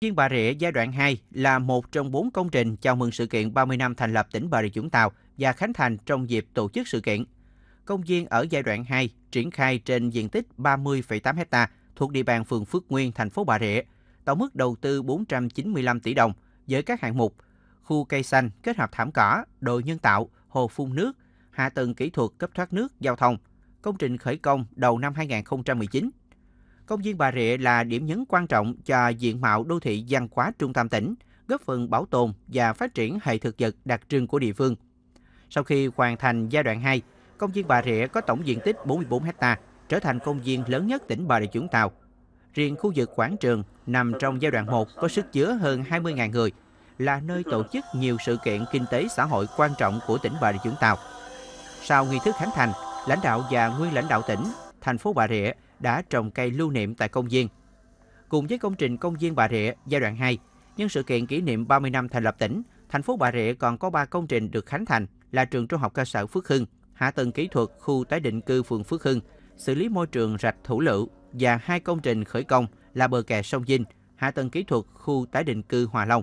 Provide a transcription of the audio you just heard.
Chiên Bà Rịa giai đoạn 2 là một trong bốn công trình chào mừng sự kiện 30 năm thành lập tỉnh Bà Rịa Vũng Tàu và khánh thành trong dịp tổ chức sự kiện. Công viên ở giai đoạn 2 triển khai trên diện tích 30,8 ha thuộc địa bàn phường Phước Nguyên, thành phố Bà Rịa. Tổng mức đầu tư 495 tỷ đồng với các hạng mục khu cây xanh kết hợp thảm cỏ, đồ nhân tạo, hồ phun nước, hạ tầng kỹ thuật cấp thoát nước, giao thông. Công trình khởi công đầu năm 2019 công viên Bà Rịa là điểm nhấn quan trọng cho diện mạo đô thị văn hóa trung tâm tỉnh, góp phần bảo tồn và phát triển hệ thực vật đặc trưng của địa phương. Sau khi hoàn thành giai đoạn 2, công viên Bà Rịa có tổng diện tích 44 ha, trở thành công viên lớn nhất tỉnh Bà Rịa Vũng Tàu. Riêng khu vực quảng trường nằm trong giai đoạn 1 có sức chứa hơn 20.000 người, là nơi tổ chức nhiều sự kiện kinh tế xã hội quan trọng của tỉnh Bà Rịa Vũng Tàu. Sau nghi thức khánh thành, lãnh đạo và nguyên lãnh đạo tỉnh thành phố Bà Rịa đã trồng cây lưu niệm tại công viên. Cùng với công trình công viên Bà Rịa giai đoạn 2, nhân sự kiện kỷ niệm 30 năm thành lập tỉnh, thành phố Bà Rịa còn có 3 công trình được khánh thành là trường trung học cơ sở Phước Hưng, hạ tầng kỹ thuật khu tái định cư phường Phước Hưng, xử lý môi trường rạch Thủ Lựu và hai công trình khởi công là bờ kè sông Vinh, hạ tầng kỹ thuật khu tái định cư Hòa Long.